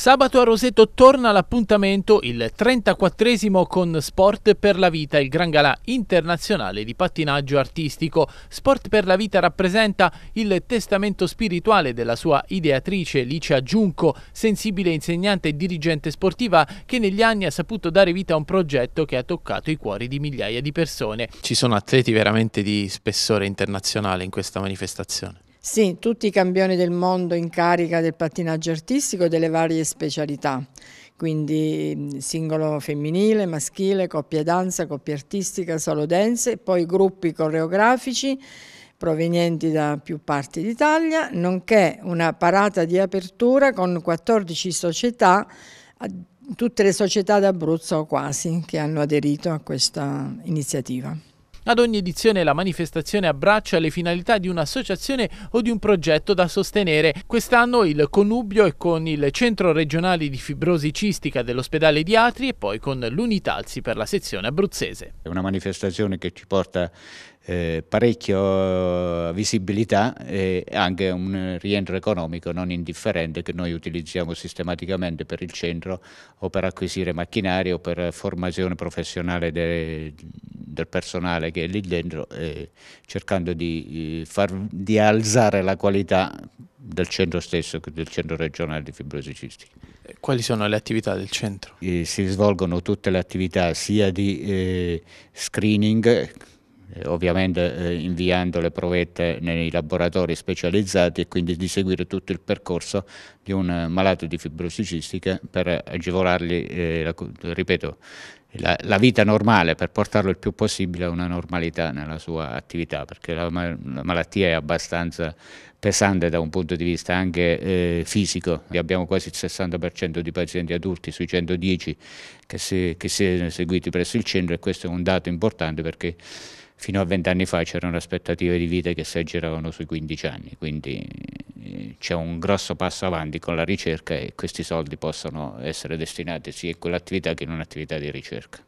Sabato a Roseto torna l'appuntamento, il 34 con Sport per la Vita, il Gran Galà internazionale di pattinaggio artistico. Sport per la Vita rappresenta il testamento spirituale della sua ideatrice Licia Giunco, sensibile insegnante e dirigente sportiva che negli anni ha saputo dare vita a un progetto che ha toccato i cuori di migliaia di persone. Ci sono atleti veramente di spessore internazionale in questa manifestazione. Sì, tutti i campioni del mondo in carica del pattinaggio artistico e delle varie specialità, quindi mm, singolo femminile, maschile, coppia danza, coppia artistica, solo dance, poi gruppi coreografici provenienti da più parti d'Italia, nonché una parata di apertura con 14 società, tutte le società d'Abruzzo quasi, che hanno aderito a questa iniziativa. Ad ogni edizione la manifestazione abbraccia le finalità di un'associazione o di un progetto da sostenere. Quest'anno il connubio è con il Centro Regionale di Fibrosi Cistica dell'ospedale di Atri e poi con l'Unitalsi per la sezione abruzzese. È una manifestazione che ci porta eh, parecchia eh, visibilità e anche un rientro economico non indifferente che noi utilizziamo sistematicamente per il centro o per acquisire macchinari o per formazione professionale de, del personale che è lì dentro, eh, cercando di, eh, far, di alzare la qualità del centro stesso, del centro regionale di fibrosi cistica. Eh, quali sono le attività del centro? Eh, si svolgono tutte le attività sia di eh, screening, eh, ovviamente eh, inviando le provette nei laboratori specializzati e quindi di seguire tutto il percorso di un malato di fibrosi cistica per agevolargli, ripeto, la, la, vita normale per portarlo il più possibile a una normalità nella sua attività, perché la, la malattia è abbastanza pesante da un punto di vista anche eh, fisico. Abbiamo quasi il 60% di pazienti adulti sui 110 che si, sono si seguiti presso il centro e questo è un dato importante perché fino a vent'anni fa c'erano aspettative di vita che si aggiravano sui 15 anni, quindi eh, c'è un grosso passo avanti con la ricerca e questi soldi possono essere destinati sia a quell'attività che in un'attività di ricerca.